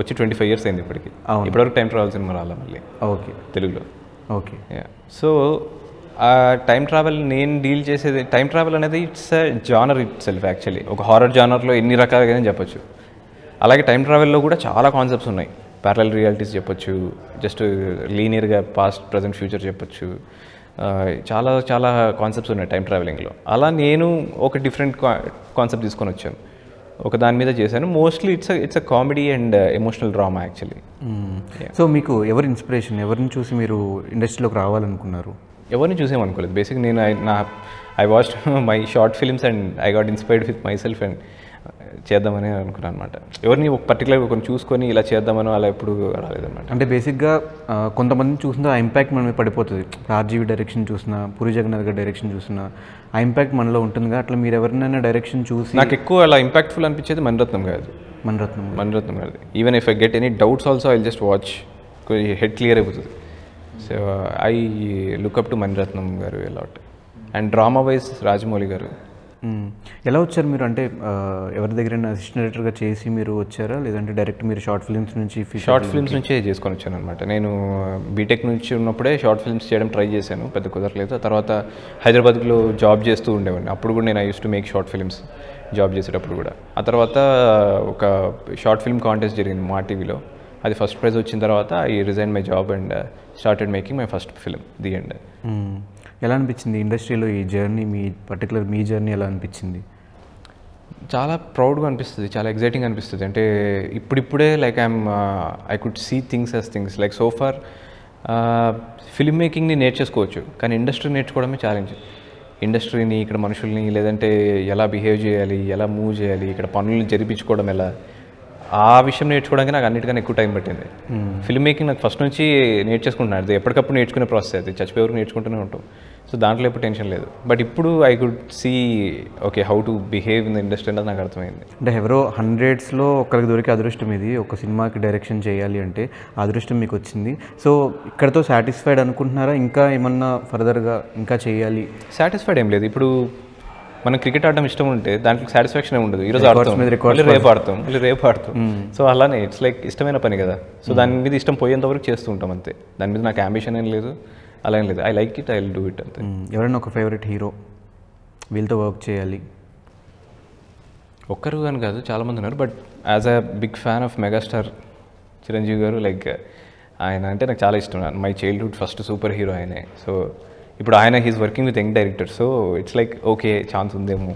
వచ్చి ట్వంటీ ఫైవ్ ఇయర్స్ అయింది ఇప్పటికి ఇప్పటివరకు టైం ట్రావెల్ సినిమా రాలా మళ్ళీ ఓకే తెలుగులో ఓకే యా సో ఆ టైం ట్రావెల్ నేను డీల్ చేసేది టైం ట్రావెల్ అనేది it's a genre itself actually ఒక హారర్ జానర్లో ఎన్ని రకాలుగా చెప్పొచ్చు అలాగే టైం ట్రావెల్లో కూడా చాలా కాన్సెప్ట్స్ ఉన్నాయి ప్యారల్ రియాలిటీస్ చెప్పొచ్చు జస్ట్ లీనియర్గా పాస్ట్ ప్రజెంట్ ఫ్యూచర్ చెప్పొచ్చు చాలా చాలా కాన్సెప్ట్స్ ఉన్నాయి టైం ట్రావెలింగ్లో అలా నేను ఒక డిఫరెంట్ కాన్సెప్ట్ తీసుకొని వచ్చాను ఒక దాని మీద చేశాను mostly it's it's a comedy and emotional drama actually so మీకు ఎవరి ఇన్స్పిరేషన్ ఎవరిని చూసి మీరు ఇండస్ట్రీలోకి రావాలనుకున్నారు ఎవరిని చూసేమనుకోలేదు బేసిక్ నేను నా I watch my short films and I got inspired with myself and చేద్దామని అనుకున్నాను అనమాట ఎవరిని ఒక పర్టికులర్గా కొన్ని చూసుకొని ఇలా చేద్దామని అలా ఎప్పుడు రాలేదన్నమాట అంటే బేసిక్గా కొంతమంది చూసిన ఆ ఇంపాక్ట్ మనమే పడిపోతుంది ఆర్జీవి డైరెక్షన్ చూసినా పూరి జగన్నాథ్ గారి డైరెక్షన్ చూసినా ఆ ఇంపాక్ట్ మనలో ఉంటుంది అట్లా మీరు ఎవరినైనా డైరెక్షన్ చూసి నాకు ఎక్కువ అలా ఇంపాక్ట్ఫుల్ అనిపించేది మనరత్నం గారు మనరత్నం మణిరత్నం గారిది even if I get any doubts also I just watch head clear అయిపోతుంది so I look up to Maniratnam garu ఎలా అండ్ డ్రామా వైజ్ రాజమౌళి గారు ఎలా వచ్చారు మీరు అంటే ఎవరి దగ్గర అసిస్టెంట్ డైరెక్టర్గా చేసి మీరు వచ్చారా లేదంటే డైరెక్ట్ మీరు షార్ట్ ఫిల్మ్స్ నుంచి షార్ట్ ఫిల్మ్స్ నుంచే చేసుకొని వచ్చాను అనమాట నేను బీటెక్ నుంచి ఉన్నప్పుడే షార్ట్ ఫిల్మ్స్ చేయడం ట్రై చేశాను పెద్ద కుదరలేదు తర్వాత హైదరాబాద్లో జాబ్ చేస్తూ ఉండేవాడిని అప్పుడు కూడా నేను I use to make short films job చేసేటప్పుడు కూడా ఆ తర్వాత ఒక షార్ట్ ఫిల్మ్ కాంటెస్ట్ జరిగింది మా టీవీలో అది ఫస్ట్ ప్రైజ్ వచ్చిన తర్వాత I resign my job and started making my first film the and ఎలా అనిపించింది ఇండస్ట్రీలో ఈ జర్నీ మీ పర్టికులర్ మీ జర్నీ ఎలా అనిపించింది చాలా ప్రౌడ్గా అనిపిస్తుంది చాలా ఎగ్జైటింగ్ అనిపిస్తుంది అంటే ఇప్పుడిప్పుడే like I'm I could see things as things like so far film మేకింగ్ని నేర్చేసుకోవచ్చు కానీ ఇండస్ట్రీ నేర్చుకోవడమే ఛాలెంజ్ ఇండస్ట్రీని ఇక్కడ మనుషుల్ని లేదంటే ఎలా బిహేవ్ చేయాలి ఎలా మూవ్ చేయాలి ఇక్కడ పనులను జరిపించుకోవడం ఎలా ఆ విషయం నేర్చుకోవడానికి నాకు అన్నిటికన్నా ఎక్కువ టైం పట్టింది ఫిల్మ్ hmm. మేకింగ్ నాకు ఫస్ట్ నుంచి నేర్చేసుకుంటున్నాను అది ఎప్పటికప్పుడు నేర్చుకునే ప్రాసెస్ అది చచ్చిపోయేవారు నేర్చుకుంటూనే ఉంటాం సో దాంట్లో ఎప్పుడు టెన్షన్ లేదు బట్ ఇప్పుడు I could see okay how to behave in the industry అనేది నాకు అర్థమైంది అంటే ఎవరో హండ్రెడ్స్లో ఒకరికి దొరికే అదృష్టం ఇది ఒక సినిమాకి డైరెక్షన్ చేయాలి అంటే అదృష్టం మీకు వచ్చింది సో ఇక్కడతో సాటిస్ఫైడ్ అనుకుంటున్నారా ఇంకా ఏమన్నా ఫర్దర్గా ఇంకా చేయాలి సాటిస్ఫైడ్ ఏం లేదు ఇప్పుడు మనం క్రికెట్ ఆడడం ఇష్టం ఉంటే దాంట్లో సాటిస్ఫాక్షన్ ఉండదు ఈరోజు ఆడతాం రేపు ఆడతాం మళ్ళీ రేపు ఆడతాం hmm. సో అలానే ఇట్స్ లైక్ ఇష్టమైన పని కదా సో hmm. దాని మీద ఇష్టం పోయేంత వరకు చేస్తూ ఉంటాం అంతే దాని మీద నాకు అంబిషన్ ఏం లేదు అలా ఏం లేదు I like it I will do it అంతే hmm. ఎవరైనా ఒక ఫేవరెట్ హీరో వీళ్ళతో వర్క్ చేయాలి ఒక్కరు కానీ కాదు చాలామంది ఉన్నారు but as a big fan of megastar Chiranjeevi గారు లైక్ ఆయన అంటే నాకు చాలా ఇష్టం my childhood first super hero ఆయనే సో ఇప్పుడు ఆయన he's working with young director so it's like okay chance ఉందేమో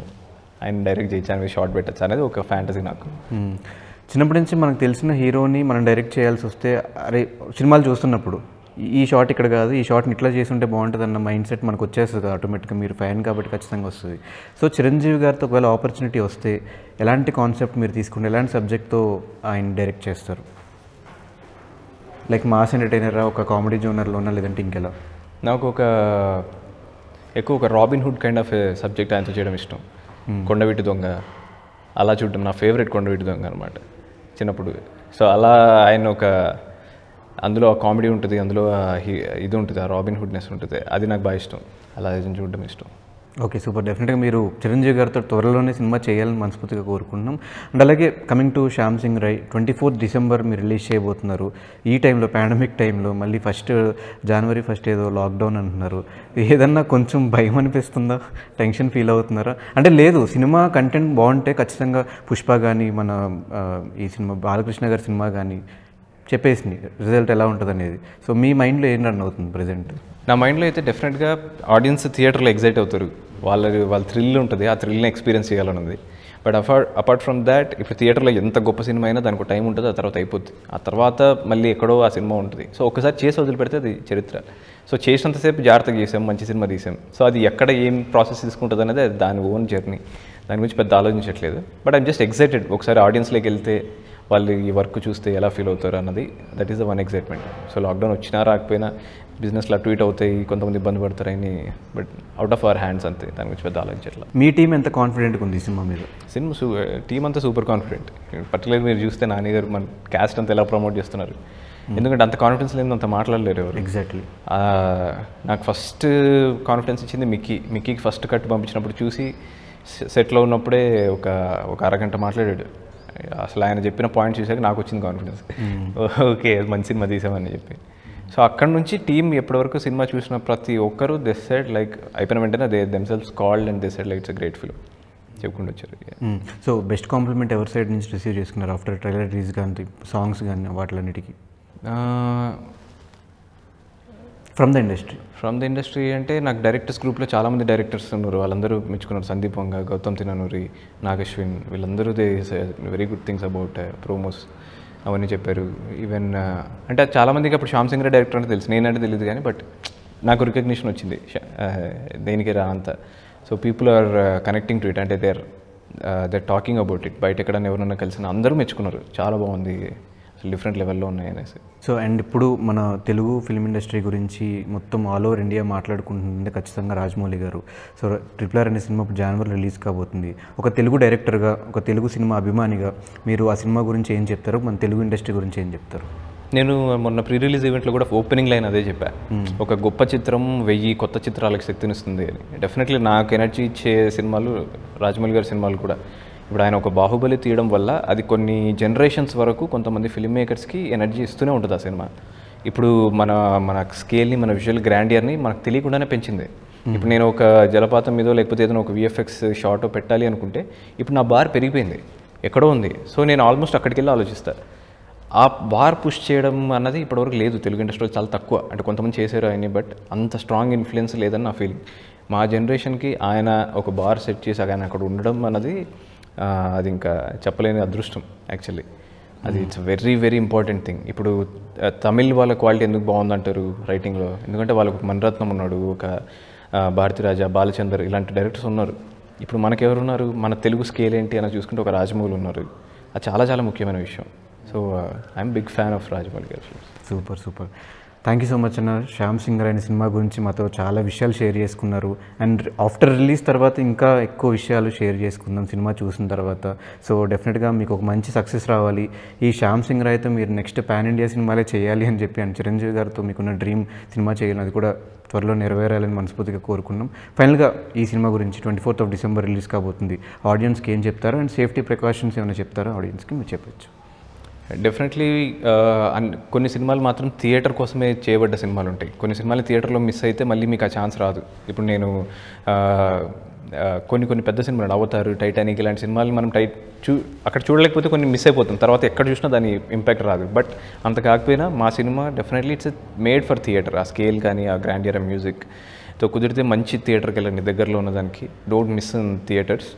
ఆయన డైరెక్ట్ చేయించాను షార్ట్ పెట్టచ్చు అనేది ఒక ఫ్యాంటసీ నాకు చిన్నప్పటి నుంచి మనకు తెలిసిన హీరోని మనం డైరెక్ట్ చేయాల్సి వస్తే అరే సినిమాలు చూస్తున్నప్పుడు ఈ షార్ట్ ఇక్కడ కాదు ఈ షార్ట్ని ఇట్లా చేసి ఉంటే బాగుంటుంది అన్న మైండ్ సెట్ మనకు వచ్చేస్తుంది ఆటోమేటిక్గా మీరు ఫ్యాన్ కాబట్టి ఖచ్చితంగా వస్తుంది సో చిరంజీవి గారితో ఒకవేళ ఆపర్చునిటీ వస్తే ఎలాంటి కాన్సెప్ట్ మీరు తీసుకుంటే ఎలాంటి సబ్జెక్ట్తో ఆయన డైరెక్ట్ చేస్తారు లైక్ మాస్ ఎంటర్టైనరా ఒక కామెడీ జోనర్లోనా లేదంటే ఇంకెలా నాకు ఒక ఎక్కువ ఒక Robin Hood kind of subject ఆయన చేయడం ఇష్టం hmm. కొండవీటి దొంగ అలా చూడడం నా ఫేవరెట్ కొండవీటి దొంగ అనమాట చిన్నప్పుడు సో అలా ఆయన ఒక అందులో కామెడీ ఉంటుంది అందులో ఇది ఉంటుంది ఆ రాబిన్ హుడ్నెస్ ఉంటుంది అది నాకు బాగా ఇష్టం అలా చూడడం ఇష్టం ఓకే సూపర్ డెఫినెట్గా మీరు చిరంజీవి గారితో త్వరలోనే సినిమా చేయాలని మనస్ఫూర్తిగా కోరుకుంటున్నాం అండ్ అలాగే coming to Shyam Singh Roy twenty fourth December మీరు రిలీజ్ చేయబోతున్నారు ఈ టైంలో పాండమిక్ టైంలో మళ్ళీ ఫస్ట్ జనవరి ఫస్ట్ ఏదో లాక్డౌన్ అంటున్నారు ఏదన్నా కొంచెం భయం అనిపిస్తుందా టెన్షన్ ఫీల్ అవుతున్నారా అంటే లేదు సినిమా కంటెంట్ బాగుంటే ఖచ్చితంగా పుష్ప కానీ మన ఈ సినిమా బాలకృష్ణ గారి సినిమా కానీ చెప్పేసింది రిజల్ట్ ఎలా ఉంటుంది అనేది సో మీ మైండ్లో ఏం రన్ అవుతుంది ప్రజెంట్ నా మైండ్లో అయితే డెఫినెట్గా ఆడియన్స్ థియేటర్లో ఎగ్జైట్ అవుతారు వాళ్ళది వాళ్ళ థ్రిల్ ఉంటుంది ఆ థ్రిల్ని ఎక్స్పీరియన్స్ చేయాలని ఉంది but afar apart from that ఇప్పుడు థియేటర్లో ఎంత గొప్ప సినిమా అయినా దానికి టైం ఉంటుంది ఆ తర్వాత అయిపోద్ది ఆ తర్వాత మళ్ళీ ఎక్కడో ఆ సినిమా ఉంటుంది సో ఒకసారి చేసి వదిలిపెడితే అది చరిత్ర సో చేసినంతసేపు జాగ్రత్తగా చేసాం మంచి సినిమా తీసాం సో అది ఎక్కడ ఏం ప్రాసెస్ తీసుకుంటుంది అనేది దాని ఓన్ జర్నీ దాని గురించి పెద్ద ఆలోచించట్లేదు బట్ ఐమ్ జస్ట్ ఎక్సైటెడ్ ఒకసారి ఆడియన్స్లోకి వెళ్తే వాళ్ళు ఈ వర్క్ చూస్తే ఎలా ఫీల్ అవుతారు అన్నది that is the one excitement so lockdown వచ్చినా రాకపోయినా బిజినెస్లు అటు ఇటు అవుతాయి కొంతమంది ఇబ్బంది అని but out of our hands అంతే దాని గురించి పెద్ద ఆలోచించట్లా మీ టీం ఎంత కాన్ఫిడెంట్గా ఉంది సినిమా మీద సినిమా సూ టీం అంతా సూపర్ కాన్ఫిడెంట్ పర్టికులర్ మీరు చూస్తే నాని గారు మన క్యాస్ట్ అంతా ఎలా ప్రమోట్ చేస్తున్నారు hmm. ఎందుకంటే అంత కాన్ఫిడెన్స్ లేదు అంత మాట్లాడలేరు ఎవరు ఎగ్జాక్ట్లీ నాకు ఫస్ట్ కాన్ఫిడెన్స్ ఇచ్చింది మిక్కీ మిక్కీకి ఫస్ట్ కట్ పంపించినప్పుడు చూసి సెట్లో ఉన్నప్పుడే ఒక ఒక అరగంట మాట్లాడాడు అసలు ఆయన చెప్పిన పాయింట్స్ చూసాక నాకు వచ్చింది కాన్ఫిడెన్స్ hmm. ఓకే మంచి సినిమా తీసామని చెప్పి సో అక్కడ నుంచి టీం ఎప్పటివరకు సినిమా చూసిన ప్రతి ఒక్కరు దిస్ సైడ్ లైక్ అయిపోయిన వెంటనే they sells called and this side like it's great film చెప్పుకుంటూ వచ్చారు సో బెస్ట్ కాంప్లిమెంట్ ఎవరి సైడ్ నుంచి రిసీవ్ చేసుకున్నారు ఆఫ్టర్ ట్రైలర్ రిలీజ్ కానీ సాంగ్స్ కానీ వాటిలన్నిటికీ uh, from the industry from the industry అంటే నాకు డైరెక్టర్స్ గ్రూప్లో చాలామంది డైరెక్టర్స్ ఉన్నారు వాళ్ళందరూ మెచ్చుకున్నారు సందీప్ వంగ గౌతమ్ తిననూరి నాగశ్విన్ వీళ్ళందరూ they very good things about promos అవన్నీ చెప్పారు ఈవెన్ uh, అంటే చాలామందికి అప్పుడు శ్యామ్ సింగ్ డైరెక్టర్ అంటే తెలుసు నేనంటే తెలియదు కానీ బట్ నాకు రికగ్నిషన్ వచ్చింది దేనికి రా అంత so people are connecting to it అంటే they are they talking about it బయట ఎక్కడన్నా ఎవరన్నా కలిసిన అందరూ మెచ్చుకున్నారు చాలా బాగుంది డిఫరెంట్ లెవెల్లో ఉన్నాయి అనేసి సో అండ్ ఇప్పుడు మన తెలుగు ఫిల్మ్ ఇండస్ట్రీ గురించి మొత్తం ఆల్ ఓవర్ ఇండియా మాట్లాడుకుంటుంది ఖచ్చితంగా రాజమౌళి గారు సో ట్రిపుల్ ఆర్ అనే సినిమా జనవరి రిలీజ్ కాబోతుంది ఒక తెలుగు డైరెక్టర్గా ఒక తెలుగు సినిమా అభిమానిగా మీరు ఆ సినిమా గురించి ఏం చెప్తారు మన తెలుగు ఇండస్ట్రీ గురించి ఏం చెప్తారు నేను మొన్న ప్రీ రిలీజ్ ఈవెంట్లో కూడా ఓపెనింగ్ లైన్ అదే చెప్పా hmm. ఒక గొప్ప చిత్రం వెయ్యి కొత్త చిత్రాలకు శక్తినిస్తుంది అని డెఫినెట్లీ నాకు ఎనర్జీ ఇచ్చే సినిమాలు రాజమౌళి గారి సినిమాలు కూడా ఇప్పుడు ఆయన ఒక బాహుబలి తీయడం వల్ల అది కొన్ని జనరేషన్స్ వరకు కొంతమంది ఫిల్మ్ మేకర్స్కి ఎనర్జీ ఇస్తూనే ఉంటుంది ఆ సినిమా ఇప్పుడు మన మన స్కేల్ని మన విజువల్ గ్రాండియర్ని మనకు తెలియకుండానే పెంచింది ఇప్పుడు నేను ఒక జలపాతం మీదో లేకపోతే ఏదైనా ఒక విఎఫ్ఎక్స్ షార్ట్ పెట్టాలి అనుకుంటే ఇప్పుడు నా బార్ పెరిగిపోయింది ఎక్కడో ఉంది సో నేను ఆల్మోస్ట్ అక్కడికి వెళ్ళి ఆలోచిస్తాను ఆ బార్ పుష్ చేయడం అన్నది ఇప్పటివరకు లేదు తెలుగు ఇండస్ట్రీలో చాలా తక్కువ అంటే కొంతమంది చేశారు ఆయన బట్ అంత స్ట్రాంగ్ ఇన్ఫ్లుయెన్స్ లేదని నా ఫీలింగ్ మా జనరేషన్కి ఆయన ఒక బార్ సెట్ చేసి ఆయన అక్కడ ఉండడం అన్నది అది ఇంకా చెప్పలేని అదృష్టం యాక్చువల్లీ అది it's very very important thing ఇప్పుడు తమిళ్ వాళ్ళ క్వాలిటీ ఎందుకు బాగుందంటారు రైటింగ్లో ఎందుకంటే వాళ్ళకు మనరత్నం ఉన్నాడు ఒక రాజా బాలచందర్ ఇలాంటి డైరెక్టర్స్ ఉన్నారు ఇప్పుడు మనకెవరు ఉన్నారు మన తెలుగు స్కేల్ ఏంటి అని చూసుకుంటే ఒక రాజమౌళి ఉన్నారు అది చాలా చాలా ముఖ్యమైన విషయం so I'm big fan of Rajamouli గారు super super thank you so much అన్న శ్యామ్ సింగర్ అనే సినిమా గురించి మాతో చాలా విషయాలు షేర్ చేసుకున్నారు అండ్ ఆఫ్టర్ రిలీజ్ తర్వాత ఇంకా ఎక్కువ విషయాలు షేర్ చేసుకుందాం సినిమా చూసిన తర్వాత సో డెఫినెట్గా మీకు ఒక మంచి సక్సెస్ రావాలి ఈ శ్యామ్ సింగర్ అయితే మీరు నెక్స్ట్ పాన్ ఇండియా సినిమాలే చేయాలి అని చెప్పి అండ్ చిరంజీవి గారితో మీకున్న డ్రీమ్ సినిమా చేయాలి అది కూడా త్వరలో నెరవేరాలని మనస్ఫూర్తిగా కోరుకున్నాం ఫైనల్గా ఈ సినిమా గురించి twenty fourth of December release కాబోతుంది ఆడియన్స్కి ఏం చెప్తారు అండ్ సేఫ్టీ ప్రికాషన్స్ ఏమైనా చెప్తారా ఆడియన్స్కి మీరు చెప్పచ్చు డెఫినెట్లీ uh, కొన్ని సినిమాలు మాత్రం థియేటర్ కోసమే చేయబడ్డ సినిమాలు ఉంటాయి కొన్ని సినిమాలు థియేటర్లో మిస్ అయితే మళ్ళీ మీకు ఆ ఛాన్స్ రాదు ఇప్పుడు నేను కొన్ని కొన్ని పెద్ద సినిమాలు అవతారు టైటానిక్ ఇలాంటి సినిమాలు మనం టైట్ చూ అక్కడ చూడలేకపోతే కొన్ని మిస్ అయిపోతాం తర్వాత ఎక్కడ చూసినా దాని ఇంపాక్ట్ రాదు బట్ అంత కాకపోయినా మా సినిమా definitely it's made for theatre ఆ స్కేల్ కానీ ఆ గ్రాండియర్ మ్యూజిక్ తో కుదిరితే మంచి థియేటర్కి వెళ్ళండి దగ్గరలో ఉన్నదానికి don't miss in theatres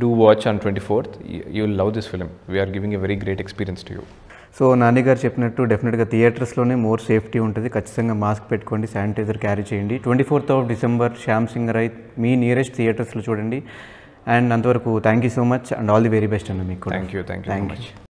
do watch on twenty fourth will love this film. We giving a very great experience experience to so నాన్నగారు చెప్పినట్టు డెఫినెట్గా థియేటర్స్లోనే మోర్ సేఫ్టీ ఉంటుంది ఖచ్చితంగా మాస్క్ పెట్టుకోండి శానిటైజర్ క్యారీ చేయండి twenty fourth of December Shyam Singh Roy మీ nearest థియేటర్స్లో చూడండి అండ్ అంతవరకు thank you so much and all the very best అన్న మీకు thank you thank you thank you